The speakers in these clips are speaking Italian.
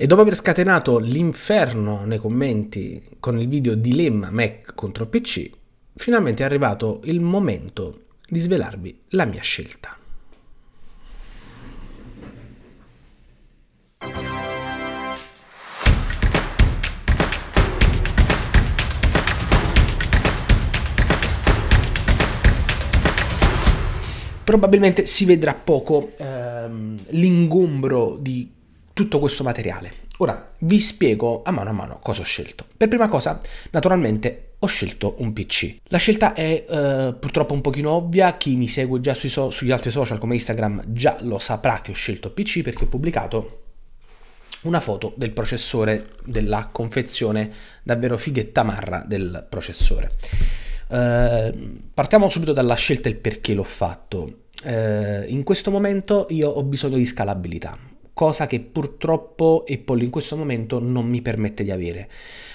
E dopo aver scatenato l'inferno nei commenti con il video Dilemma Mac contro PC, finalmente è arrivato il momento di svelarvi la mia scelta. probabilmente si vedrà poco ehm, l'ingombro di tutto questo materiale. Ora vi spiego a mano a mano cosa ho scelto. Per prima cosa, naturalmente, ho scelto un PC. La scelta è eh, purtroppo un pochino ovvia, chi mi segue già so sugli altri social come Instagram già lo saprà che ho scelto PC perché ho pubblicato una foto del processore, della confezione davvero fighetta marra del processore. Eh, partiamo subito dalla scelta e il perché l'ho fatto. Eh, in questo momento io ho bisogno di scalabilità cosa che purtroppo Apple in questo momento non mi permette di avere,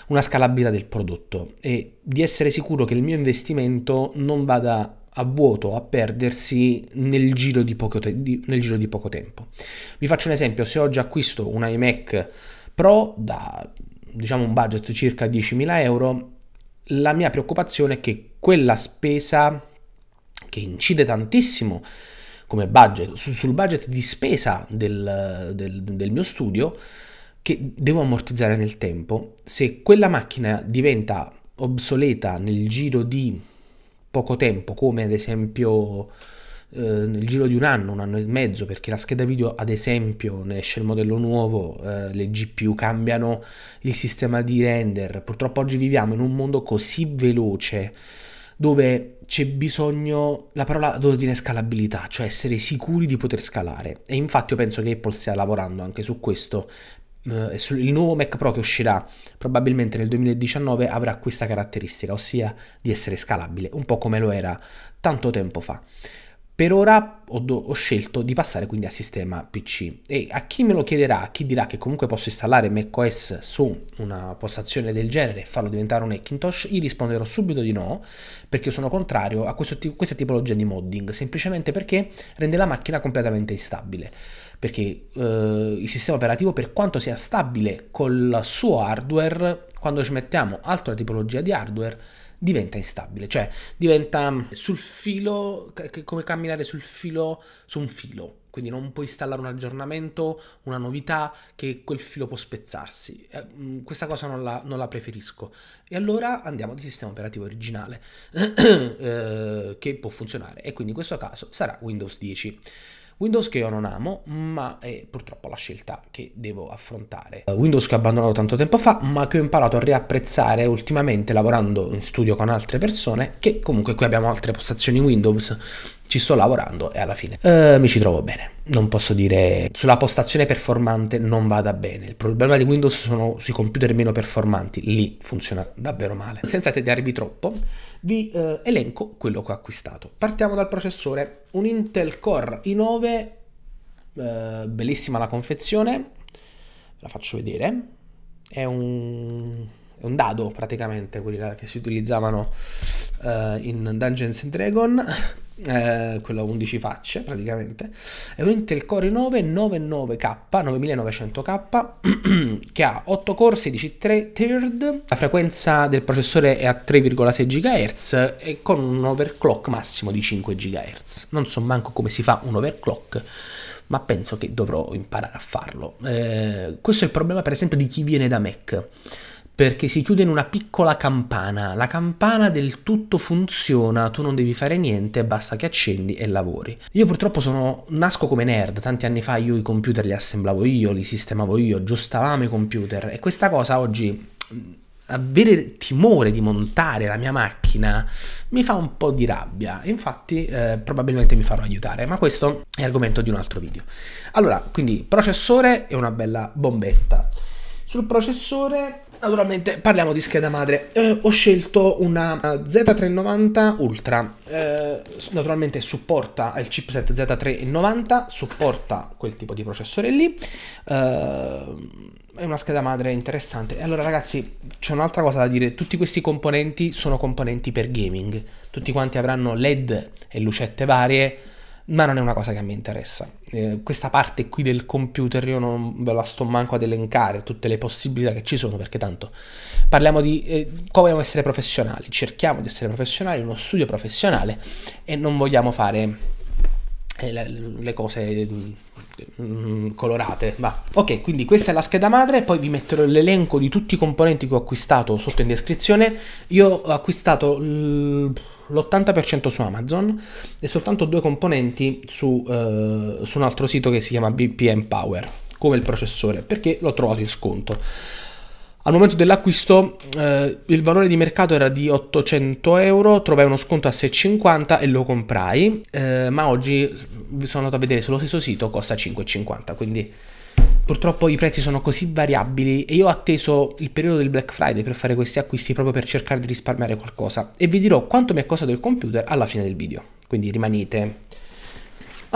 una scalabilità del prodotto e di essere sicuro che il mio investimento non vada a vuoto, a perdersi nel giro di poco, te- di, giro di poco tempo. Vi faccio un esempio, se oggi acquisto un iMac Pro da diciamo un budget circa 10.000 euro, la mia preoccupazione è che quella spesa che incide tantissimo come budget, su, sul budget di spesa del, del, del mio studio che devo ammortizzare nel tempo. Se quella macchina diventa obsoleta nel giro di poco tempo, come ad esempio eh, nel giro di un anno, un anno e mezzo, perché la scheda video, ad esempio, ne esce il modello nuovo, eh, le GPU cambiano il sistema di render. Purtroppo oggi viviamo in un mondo così veloce dove c'è bisogno, la parola dove tiene scalabilità, cioè essere sicuri di poter scalare. E infatti io penso che Apple stia lavorando anche su questo. Eh, il nuovo Mac Pro che uscirà probabilmente nel 2019 avrà questa caratteristica, ossia di essere scalabile, un po' come lo era tanto tempo fa. Per ora ho, do- ho, scelto di passare quindi al sistema PC e a chi me lo chiederà, a chi dirà che comunque posso installare macOS su una postazione del genere e farlo diventare un Hackintosh, gli risponderò subito di no perché sono contrario a t- questa tipologia di modding, semplicemente perché rende la macchina completamente instabile, perché eh, il sistema operativo per quanto sia stabile col suo hardware, quando ci mettiamo altra tipologia di hardware, diventa instabile, cioè diventa sul filo, come camminare sul filo, su un filo. Quindi non puoi installare un aggiornamento, una novità, che quel filo può spezzarsi. Eh, mm, questa cosa non la, non la, preferisco. E allora andiamo di sistema operativo originale, eh, che può funzionare. E quindi in questo caso sarà Windows 10. Windows che io non amo, ma è purtroppo la scelta che devo affrontare. Eh, Windows che ho abbandonato tanto tempo fa, ma che ho imparato a riapprezzare ultimamente lavorando in studio con altre persone, che comunque qui abbiamo altre postazioni Windows ci sto lavorando e alla fine eh, mi ci trovo bene. Non posso dire sulla postazione performante non vada bene. Il problema di Windows sono sui computer meno performanti, lì funziona davvero male. Senza tediarvi troppo, vi eh, elenco quello che ho acquistato. Partiamo dal processore, un Intel Core i9, eh, bellissima la confezione, la faccio vedere. È un è un dado praticamente, quelli che si utilizzavano uh, in Dungeons and Dragon, eh, quello a 11 facce praticamente, è un Intel Core 9 99K, 9900K, che ha 8 core, 16 third, la frequenza del processore è a 3,6 GHz e con un overclock massimo di 5 GHz. Non so manco come si fa un overclock, ma penso che dovrò imparare a farlo. Eh, questo è il problema per esempio di chi viene da Mac perché si chiude in una piccola campana. La campana del tutto funziona, tu non devi fare niente, basta che accendi e lavori. Io purtroppo sono, nasco come nerd, tanti anni fa io i computer li assemblavo io, li sistemavo io, giostavamo i computer e questa cosa oggi avere timore di montare la mia macchina mi fa un po' di rabbia, infatti eh, probabilmente mi farò aiutare, ma questo è argomento di un altro video. Allora, quindi processore e una bella bombetta. Sul processore naturalmente parliamo di scheda madre. Eh, ho scelto una eh, Z390 Ultra, eh, naturalmente supporta il chipset Z390, supporta quel tipo di processore lì. Eh, è una scheda madre interessante. allora ragazzi, c'è un'altra cosa da dire, tutti questi componenti sono componenti per gaming. Tutti quanti avranno LED e lucette varie ma non è una cosa che a me interessa. Eh, questa parte qui del computer io non ve la sto manco ad elencare, tutte le possibilità che ci sono, perché tanto parliamo di eh, vogliamo essere professionali, cerchiamo di essere professionali, uno studio professionale e non vogliamo fare eh, le, le cose mm, mm, colorate va ok quindi questa è la scheda madre poi vi metterò l'elenco di tutti i componenti che ho acquistato sotto in descrizione io ho acquistato l'80% su Amazon e soltanto due componenti su, eh, su un altro sito che si chiama BPM Power come il processore perché l'ho trovato in sconto al momento dell'acquisto eh, il valore di mercato era di 800 euro, trovai uno sconto a 6,50 e lo comprai, eh, ma oggi sono andato a vedere sullo stesso sito, costa 5,50, quindi purtroppo i prezzi sono così variabili e io ho atteso il periodo del Black Friday per fare questi acquisti proprio per cercare di risparmiare qualcosa e vi dirò quanto mi è costato il computer alla fine del video, quindi rimanete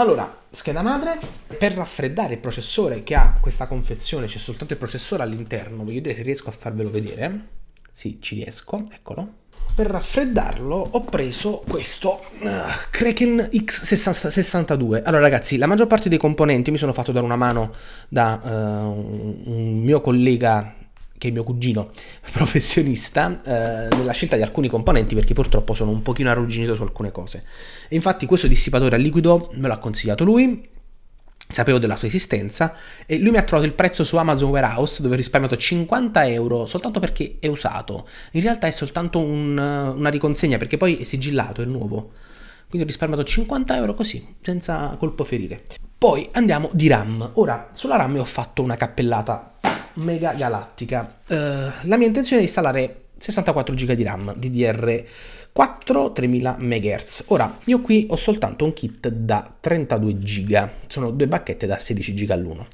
allora, scheda madre, per raffreddare il processore che ha questa confezione, c'è soltanto il processore all'interno, voglio vedere se riesco a farvelo vedere. Sì, ci riesco, eccolo. Per raffreddarlo ho preso questo uh, Kraken X62. Allora ragazzi, la maggior parte dei componenti mi sono fatto dare una mano da uh, un mio collega che è mio cugino professionista, eh, nella scelta di alcuni componenti perché purtroppo sono un pochino arrugginito su alcune cose. E infatti questo dissipatore a liquido me l'ha consigliato lui, sapevo della sua esistenza e lui mi ha trovato il prezzo su Amazon Warehouse dove ho risparmiato 50 euro soltanto perché è usato. In realtà è soltanto un, eh, una riconsegna perché poi è sigillato, è nuovo. Quindi ho risparmiato 50 euro così, senza colpo ferire. Poi andiamo di RAM. Ora, sulla RAM ho fatto una cappellata Mega Galattica. Uh, la mia intenzione è installare 64 GB di RAM DDR4 3000 MHz. Ora, io qui ho soltanto un kit da 32 GB, sono due bacchette da 16 GB all'uno.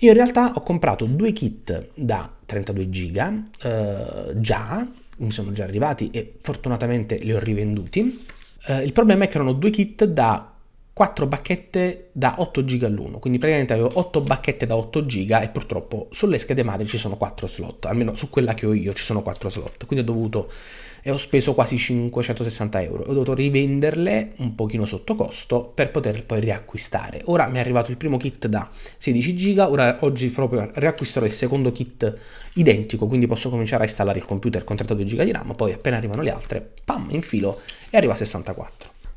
Io in realtà ho comprato due kit da 32 GB eh, già, mi sono già arrivati e fortunatamente li ho rivenduti. Eh, il problema è che erano due kit da 4 bacchette da 8 giga all'uno, quindi praticamente avevo 8 bacchette da 8 giga e purtroppo sulle schede madri ci sono 4 slot, almeno su quella che ho io ci sono 4 slot, quindi ho dovuto e ho speso quasi 560 euro, ho dovuto rivenderle un pochino sotto costo per poter poi riacquistare. Ora mi è arrivato il primo kit da 16 giga, ora oggi proprio riacquisterò il secondo kit identico, quindi posso cominciare a installare il computer con 32 giga di RAM, poi appena arrivano le altre, pam, infilo e arriva a 64.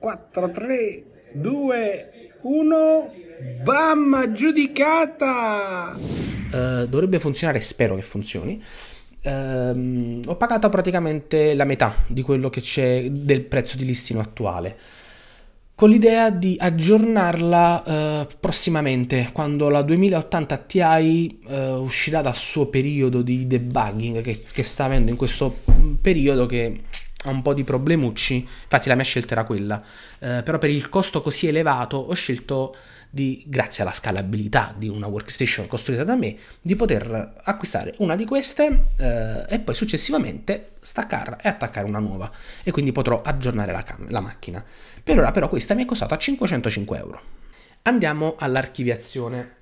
4, 3, 2, 1. Bam! Giudicata! Uh, dovrebbe funzionare, spero che funzioni. Uh, ho pagato praticamente la metà di quello che c'è del prezzo di listino attuale con l'idea di aggiornarla uh, prossimamente, quando la 2080 Ti uh, uscirà dal suo periodo di debugging che, che sta avendo in questo periodo che ha un po' di problemucci, infatti la mia scelta era quella, eh, però per il costo così elevato ho scelto di, grazie alla scalabilità di una workstation costruita da me, di poter acquistare una di queste eh, e poi successivamente staccarla e attaccare una nuova e quindi potrò aggiornare la, la macchina. Per ora però questa mi è costata 505 euro. Andiamo all'archiviazione.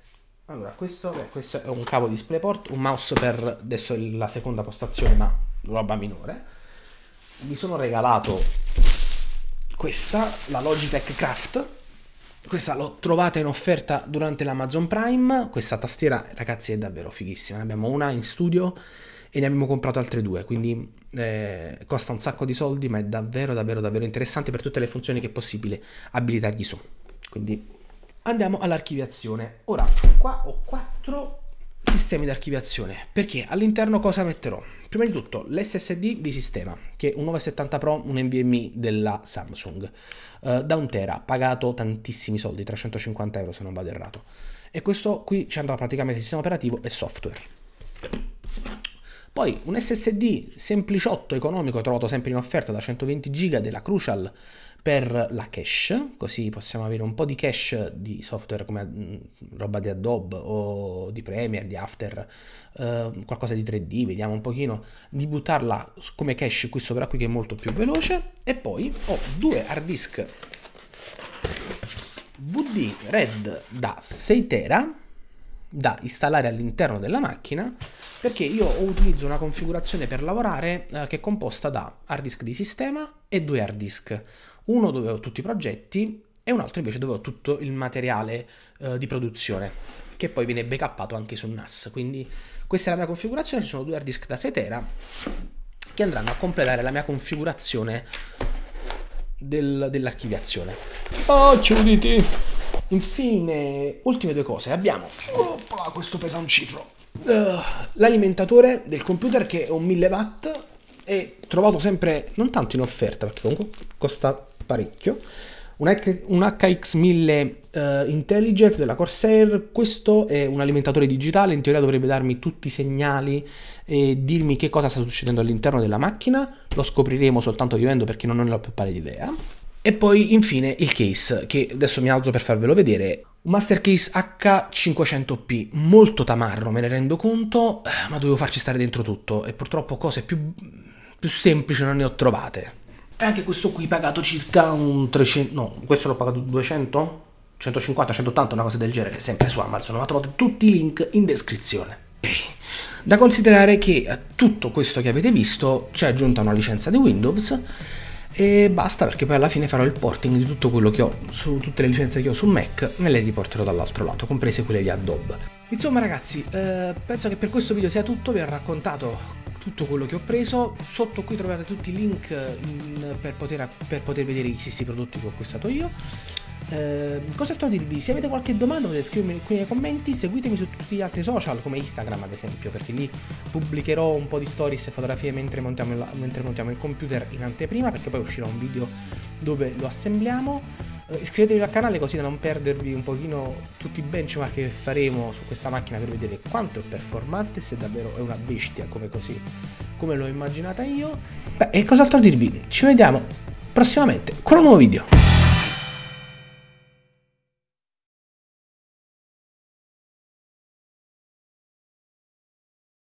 Allora, questo, beh, questo è un cavo DisplayPort, un mouse per adesso la seconda postazione, ma roba minore mi sono regalato questa, la Logitech Craft. Questa l'ho trovata in offerta durante l'Amazon Prime. Questa tastiera, ragazzi, è davvero fighissima. Ne abbiamo una in studio e ne abbiamo comprato altre due, quindi eh, costa un sacco di soldi, ma è davvero davvero davvero interessante per tutte le funzioni che è possibile abilitargli su. Quindi andiamo all'archiviazione. Ora, qua ho quattro sistemi di archiviazione perché all'interno cosa metterò? Prima di tutto l'SSD di sistema che è un 970 Pro, un NVMe della Samsung eh, da un tera, pagato tantissimi soldi, 350 euro se non vado errato e questo qui ci andrà praticamente sistema operativo e software poi un SSD sempliciotto economico trovato sempre in offerta da 120 GB della Crucial per la cache, così possiamo avere un po' di cache di software come mm, roba di Adobe o di Premiere, di After, eh, qualcosa di 3D, vediamo un pochino di buttarla come cache qui sopra qui che è molto più veloce e poi ho due hard disk VD Red da 6 tera da installare all'interno della macchina perché io utilizzo una configurazione per lavorare eh, che è composta da hard disk di sistema e due hard disk, uno dove ho tutti i progetti e un altro invece dove ho tutto il materiale eh, di produzione che poi viene backupato anche su NAS. Quindi questa è la mia configurazione, ci sono due hard disk da 6 tera che andranno a completare la mia configurazione del, dell'archiviazione. Oh, ah, chiuditi! Infine, ultime due cose, abbiamo... Oh va questo pesancifro? Uh, eh, l'alimentatore del computer che è un 1000 watt e trovato sempre non tanto in offerta perché comunque costa parecchio un, HX1000 uh, eh, Intelligent della Corsair questo è un alimentatore digitale in teoria dovrebbe darmi tutti i segnali e dirmi che cosa sta succedendo all'interno della macchina lo scopriremo soltanto vivendo perché non ne ho più pari idea e poi infine il case che adesso mi alzo per farvelo vedere un Mastercase H500P, molto tamarro me ne rendo conto, eh, ma dovevo farci stare dentro tutto e purtroppo cose più, più semplici non ne ho trovate. E anche questo qui pagato circa un 300, no, questo l'ho pagato 200? 150, 180, una cosa del genere, sempre su Amazon, ma trovate tutti i link in descrizione. Da considerare che a eh, tutto questo che avete visto c'è aggiunta una licenza di Windows e basta perché poi alla fine farò il porting di tutto quello che ho su tutte le licenze che ho su Mac me le riporterò dall'altro lato comprese quelle di Adobe insomma ragazzi eh, penso che per questo video sia tutto vi ho raccontato tutto quello che ho preso sotto qui trovate tutti i link in, per, poter, per, poter, vedere i stessi prodotti che ho acquistato io eh, cosa altro dirvi? Se avete qualche domanda potete scrivermi qui nei commenti, seguitemi su tutti gli altri social come Instagram ad esempio, perché lì pubblicherò un po' di stories e fotografie mentre montiamo, la, mentre montiamo il computer in anteprima, perché poi uscirà un video dove lo assembliamo eh, iscrivetevi al canale così da non perdervi un pochino tutti i benchmark che faremo su questa macchina per vedere quanto è performante se davvero è una bestia come così come l'ho immaginata io Beh, e cos'altro dirvi ci vediamo prossimamente con un nuovo video